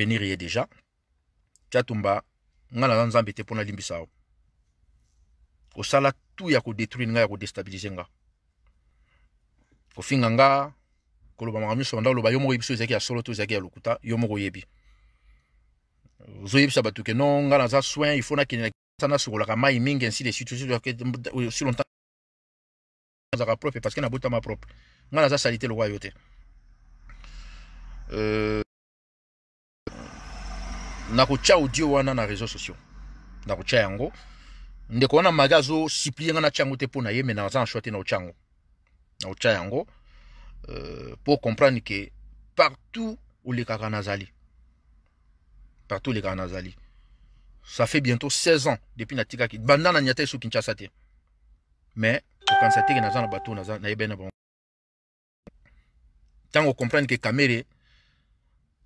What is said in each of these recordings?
venir est déjà tia ngala nga naza pona te mpo nalimbisa yo tout tu ya kodetruire ngai ya kodestabilize nga kofinga nga koloba makambo nyonso banda oloba yo moko oyebi so ya solo to ezalaki ya lokuta yo moko Zo ozoyebisa bato ke non nga naza soin ifo nakendela nasukolaka mai mingi ainsi de suite si longtemps azaka propre parce que ma propre Ngala naza sali te lokwa euh, yo nakotia audio wana na réseaux sociaux nakotia yango ndeko wana mage azosiplie nga natia yango te mpo na ye me naza na shwa te naotia yango naotia yango euh, mpo comprendre ke partout olekaka nazali partout olekaka nazali ça fait bientôt 16 ans depuis natikaki banda na niata esu kinshasa te mais okanisa teke naza na bato nayebai na bango ntango ocomprendre ke kamere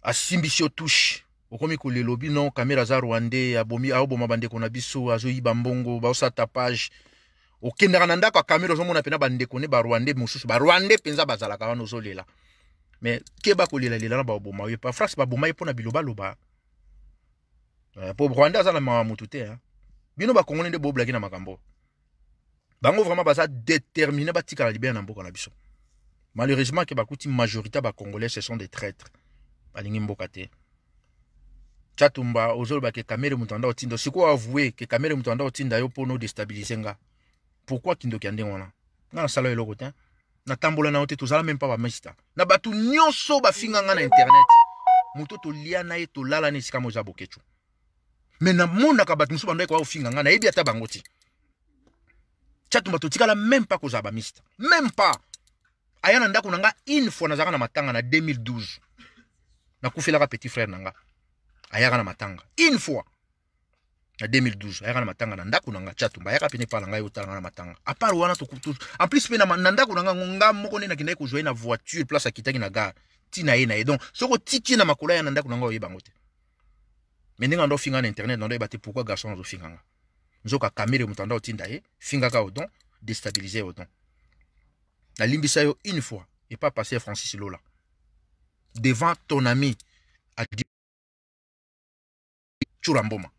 asimbisi yo touche okomi kolelo bino kamera aza rwandais abomi aoboma bandeko na biso azoyiba mbongo baosata page okendaka na ndako ya kamera ozomona mpena bandeko ne barwandais mosusu barwandais mpenza bazalaka wana ozolela me ke bakolela lela na baboma ye pa france baboma ye mpo na bilobaloba eh, po aza na mawa motu te hein. bino bakongoli nde boblaki na makambo bango vraiment baza déterminé, batikala libela na mboka na biso malheureusement ke bakuti majorité ya bacongolais ce sont des traîtres balingi mboka te chatumba ozolobaka ekamere moto anda otinda sikoyo avue ke kamere moto anda otinda yo mpo na odestabilize nga pourkui Kindo ya ndenge wana nga nasala eloko te natambola hein? na otu te tozala meme mpa mista. na bato nyonso bafinga nga na internet moto tolia na ye tolala na esika mo eza bokecu me namonaka bato mosusu bandeko nga nayebi ata bango chatumba totikala meme pa kozala bamista meme mpa aya na ndako na nga une fois na matanga na 2012 nakufelaka petit frère na nga ayaka na matanga une fois na 2012 ayaka na matanga na ndako na nga chatumba ayaka pe nepala ngai otala nga na matanga apart wana en plus mpe na ndako na nga nga moko nde nakendaki kozwa na voiture place akitaki na gare tina ye na donc soko tiki na makola aya na ndako na nga oyeba ngote te me ndenge na internet na ndoyeba pourquoi pourkui garçon azofinga nga nzoka kamere mutanda ando otinda finga ka yo déstabiliser déstabilise yo limbi sa yo une fois pas passer francis lola devant ton ami churamboma. mboma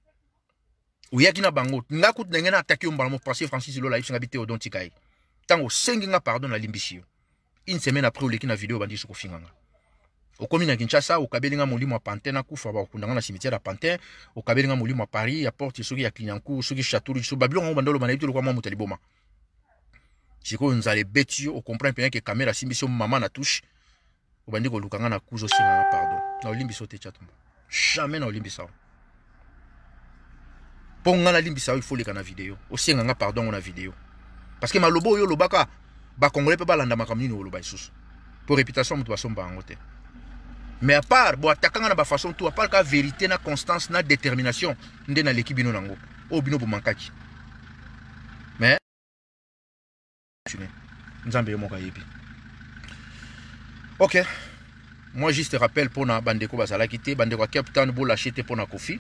oyaki na bango nga kutu ndenge na ataki yo mbala mo pasteur francis lola ayebisanga bi te odo ntika nga pardon nalimbisi yo une semaine après oleki na video bandi kofinga nga okomi na kinshasa okabeli nga molimo ya pantin ba bakunda nga na cimetière ya pantin okabeli nga molimo paris ya porte soki ya clignancourt soki château so babiloko ngo banda oloba na yebi te lokwa mwa moto aliboma sikoyo nzala ebeti yo ocomprend mpena ke kamera asimbisi yo mama na touche obandi ko lukanga na kuzo osenga nga pardon na olimbisa sote te jamais na olimbisa ça ponga il faut les ifoleka na video osenga nga pardon na video parceke maloba oyo olobaka ba mpe balanda makambo nini oloba lisusu pour réputation ya moto basomba yango te mais apart boatakanga na façon tout apart ka vérité na constance na détermination nde l'équipe bino nango oyo oh, bino bomankaki mais nzambe yo moko ayebi ok moi juste rappel mpona bandeko bazalaki te bandeko ya cape town bolâche pour mpona kofi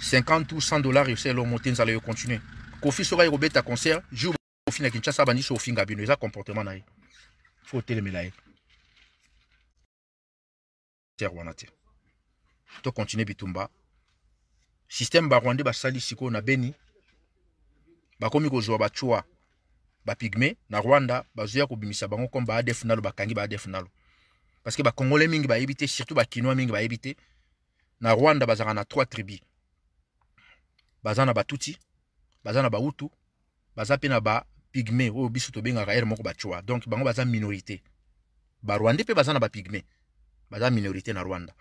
50 ou 100 dollars yosala omonte nzala yo continuer. kofi soki aye à concert jour ofi na kinshasa abandi so ofinga bino un comportement na Faut fo otelemela ye wana te continue bitumba systeme ba bah, sali siko na beni bakomi kozwa bah, Ba bapigme na rwanda ko bah, kobimisa bango comme baadef nalo bakangi baadef nalo ba bakongole mingi ba te surtout bakinois mingi ba te na rwanda bazalaka na trois tribus baza na batuti baza na bautu baza mpe na bapigme oyo biso tobengaka ere moko bachwa donc bango baza minorité barwande mpe baza na bapigme baza minorité na rwanda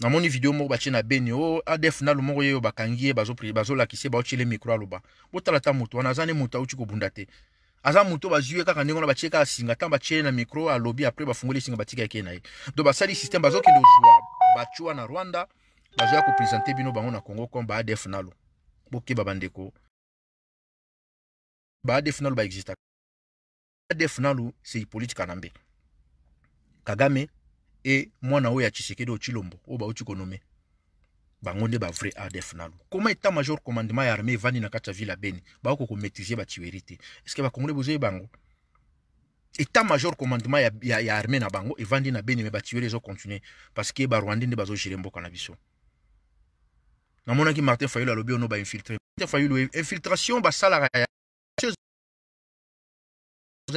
namoni video moko batie na beni o oh, adef nalu moko yeyo bakangi ye bazolakisa ye baotiele mikro aloba botala ta moto wana aza nde moto auti kobunda te aza moto bazwi ye kaka ndenge wana batie kaka singa ntango batie ye na mikro alobi apres bafungoli singa batika yake na ye do basali systeme bazokende ozwa batiwa na rwanda bazoya kopresente bino bango na congo comme baadef nalu bokeba bandeko baadefu nalu baexistaka adefu nalu sei politika na kagame e mwana oyo ya tshisekedi chilombo, tshilombo oyo bauti konome bango nde ba adef nalu koma etat major commandement ya armée vani na kati ya ville ba beni baoko komaîtrise batiweri te ba bakongole bozoye bango etat major commandement ya, ya, ya armée na bango evandi na beni me zo ezocontinue parce ke ba nde bazogere mboka na biso ki martin fayulu alobi ono infiltré. martin fayulu infiltration ba ya chose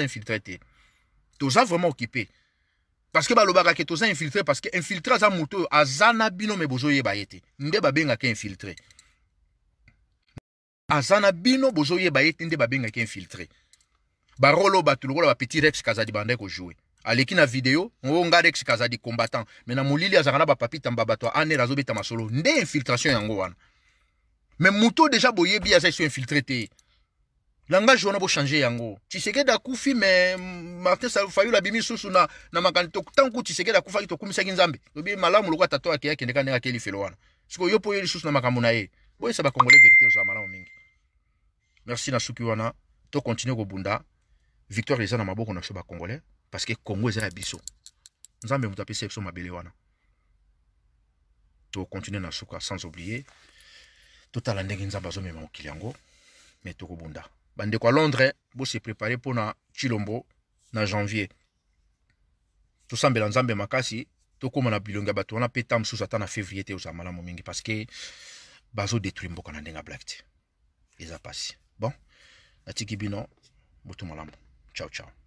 infiltre te toza vraiment occupé parce que balobaka ke toza infiltré parce que infiltré za moto oyo bino me bozo ye te nde benga ke infiltré Azana bino bozo ye te nde infiltré ba rolo ba bato ba petit rex kazadi bandai kojoue aleki na video ngonga rex kazali combattant Mais na molili azalaka na bapapi tamba bato ya aner beta masolo nde infiltration yango wana me déjà boyé boyebi aza so infiltre te langage wana changer yango da kufi mais martin fayulu la susu na, na kufa ntango tshisekedi akufaki tokumisaki nzambe bi malamu lokwa tato ake akendeka ndenge ake lifelo wana sikoyo yo mpo les na makambo na ye ba bakongole verité ozala malamu mingi merci na suki wana ko kobunda victoire eza na maboko na biso congolais parce un eza Nous biso nzambe moto ce que nous continuer na suka sans oublier de ndenge nzambe nous mais de quoi londres pour na chilombo na janvier nous nzambe makasi tokóma na bilongo un bato wana mpe Nous sous ata na février te mingi que nous mboka black et ça passe bon un bino malam ciao ciao